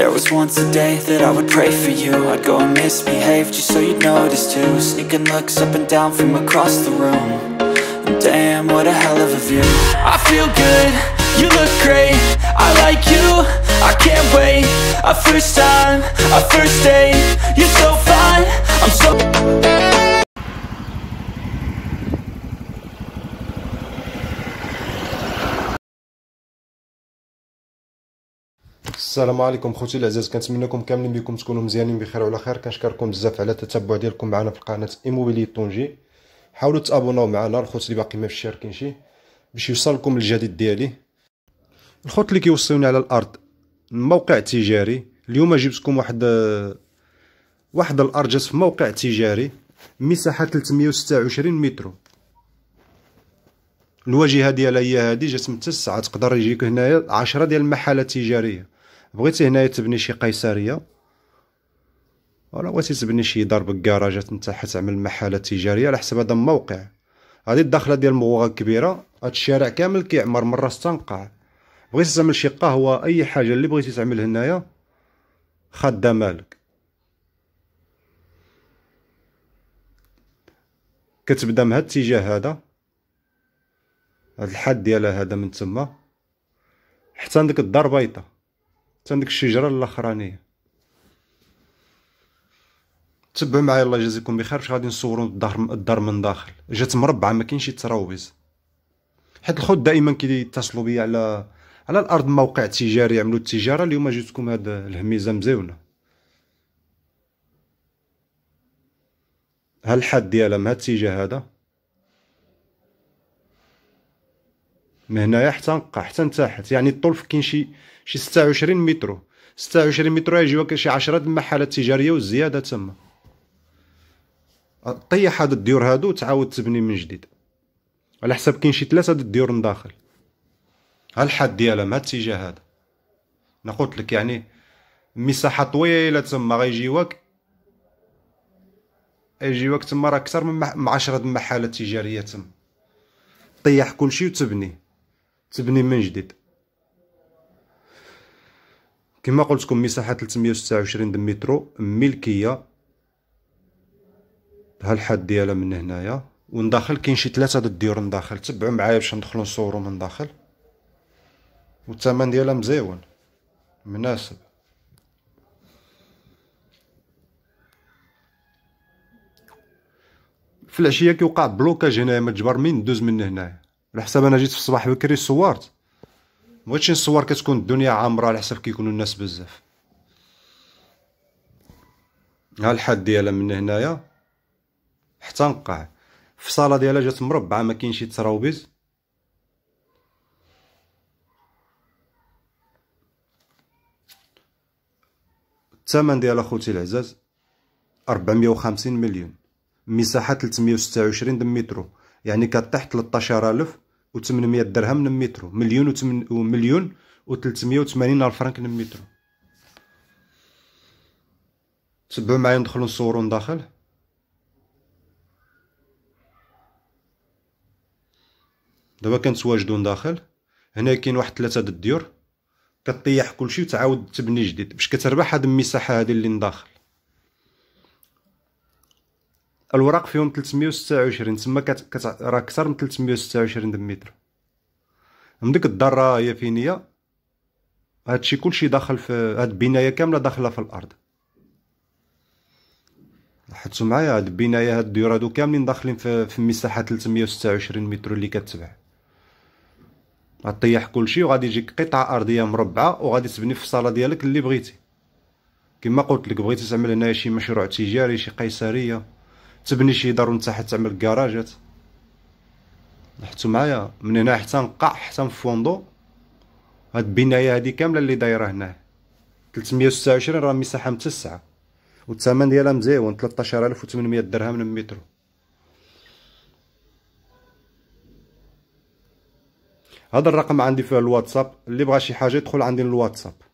There was once a day that I would pray for you I'd go and misbehave just so you'd notice too Sneaking looks up and down from across the room and Damn, what a hell of a view I feel good, you look great I like you, I can't wait A first time, a first date السلام عليكم خوتي العزاز كنتمنىكم كاملين بكم تكونوا مزيانين بخير وعلى خير كنشكركم بزاف على التتبع ديالكم معنا في قناه ايموبيلي طونجي حاولوا تابوناو معنا الخوت اللي باقي ما مشاركين شي باش يوصلكم الجديد ديالي الخوت اللي كيوصلوني على الارض موقع تجاري اليوم جبتكم واحد واحد الارجس في موقع تجاري مساحه 326 متر الواجهه ديالها هي هذه جات من 9 تقدر يجيك هنايا 10 ديال المحلات التجاريه بغيتي هنايا تبني شي قيصريه ولا بغيتي تبني شي دار بالكراجات نتا حتعمل محاله تجاريه على حسب هذا الموقع هذه الداخله ديال مغوغه كبيره هاد الشارع كامل كيعمر من راس تنقع بغيتي تعمل شي قهوه اي حاجه اللي بغيتي تعمل هنايا خاده مالك كتبدا من هاد الاتجاه هذا هاد الحد ديالها هذا من تما حتى عندك الدار بيضاء حتى الشجره الاخرانيه تبعوا معايا الله يجازيكم بخير باش غادي نصوروا الدار الدار من داخل جات مربعه ما كاينش تراويز حيت الخوت دائما كيتصلوا بيا على على الارض موقع تجاري يعملوا التجاره اليوم جيتكم هاد الهميزه مزيونه ها الحد ديالها هاد الاتجاه هذا من هنايا حتى نقع حتى نتاحت يعني الطول كاين شي شي 26 متر 26 متر يجيوك شي 10 المحلات التجاريه والزياده تما طيح هاد الديور هادو وتعاود تبني من جديد على حسب كاين شي ثلاثه د الديور من داخل ها الحد ديالها مع الاتجاه هذا انا قلت لك يعني مساحه طويله تما غيجيوك يجيوك تما راه اكثر من 10 محلات تجاريه تما طيح كلشي وتبني تبني من جديد كما قلت لكم مساحه 326 مترو ملكيه هالحد ديالها من هنايا وندخل كاين شي ثلاثه د الديور من تبعوا معايا باش ندخلوا نصوروا من داخل والثمن ديالها مزيون مناسب في العشيه كيوقع بلوكاج هنايا ما تجبر من دوز من هنايا على حساب انا جيت في الصباح بكري صورت بغيتش نصور كتكون الدنيا عامره على حساب كيكونوا الناس بزاف ها الحد ديالها من هنايا حتى نقع في الصاله ديالها جات مربعه ما كاينش تراوبيز الثمن ديال اخوتي العزاز 450 مليون مساحه 326 دمترو يعني كطيح و800 درهم للمترو مليون و مليون و 380 الف فرنك للمترو تبعوا معايا ندخلوا نصوروا نداخل دابا كنتواجدوا نداخل هنا كاين واحد ثلاثه د الديور كطيح كلشي وتعاود تبني جديد باش كتربح هاد المساحه هادي اللي نداخل الوراق فيهم 326 تما راه اكثر من 326 متر من ديك الدار راه هي فين هي هادشي كلشي داخل في هاد البنايه كامله داخله في الارض لاحظتوا معايا هاد البنايه هاد الديور هادو كاملين داخلين في, في مساحه 326 متر اللي كتبع غطيح كلشي وغادي يجيك قطعه ارضيه مربعه وغادي تبني في الصاله ديالك اللي بغيتي كما قلت لك بغيتي تعمل هنايا شي مشروع تجاري شي قيصريه تبني شي دار وانت حتى تعمل كراجات لاحظتو معايا من هنا حتى نقع حتى نفوندو هاد البنايه هادي كامله اللي دايره هنا 326 راه مساحه متسعه والثمن ديالها مزيون 13800 درهم للمتر هذا الرقم عندي في الواتساب اللي بغى شي حاجه يدخل عندي الواتساب